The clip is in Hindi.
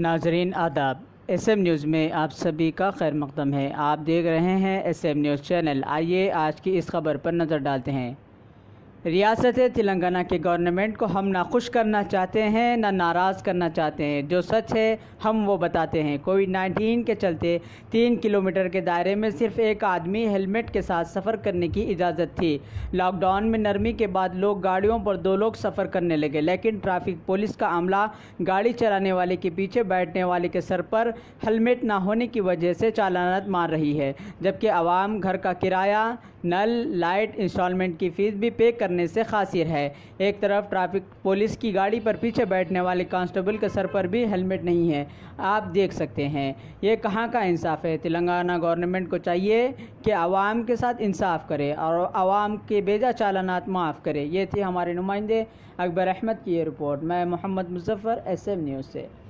नाजरीन आदाब एस एम न्यूज़ में आप सभी का खैर मकदम है आप देख रहे हैं एस एम न्यूज़ चैनल आइए आज की इस खबर पर नज़र डालते हैं रियासत तेलंगाना के गवर्नमेंट को हम ना खुश करना चाहते हैं ना नाराज़ करना चाहते हैं जो सच है हम वो बताते हैं कोविड नाइन्टीन के चलते तीन किलोमीटर के दायरे में सिर्फ एक आदमी हेलमेट के साथ सफ़र करने की इजाज़त थी लॉकडाउन में नरमी के बाद लोग गाड़ियों पर दो लोग सफ़र करने लगे लेकिन ट्रैफिक पुलिस का अमला गाड़ी चलाने वाले के पीछे बैठने वाले के सर पर हेलमेट ना होने की वजह से चालानत मार रही है जबकि आवाम घर का किराया नल लाइट इंस्टॉलमेंट की फ़ीस भी पे कर करने से खासिर है एक तरफ ट्रैफिक पुलिस की गाड़ी पर पीछे बैठने वाले कांस्टेबल के सर पर भी हेलमेट नहीं है आप देख सकते हैं ये कहाँ का इंसाफ है तेलंगाना गवर्नमेंट को चाहिए कि आवाम के साथ इंसाफ करे और आवाम के बेजा चालानात माफ़ करे ये थे हमारे नुमाइंदे अकबर अहमद की ये रिपोर्ट मैं मोहम्मद मुजफ़र एस न्यूज़ से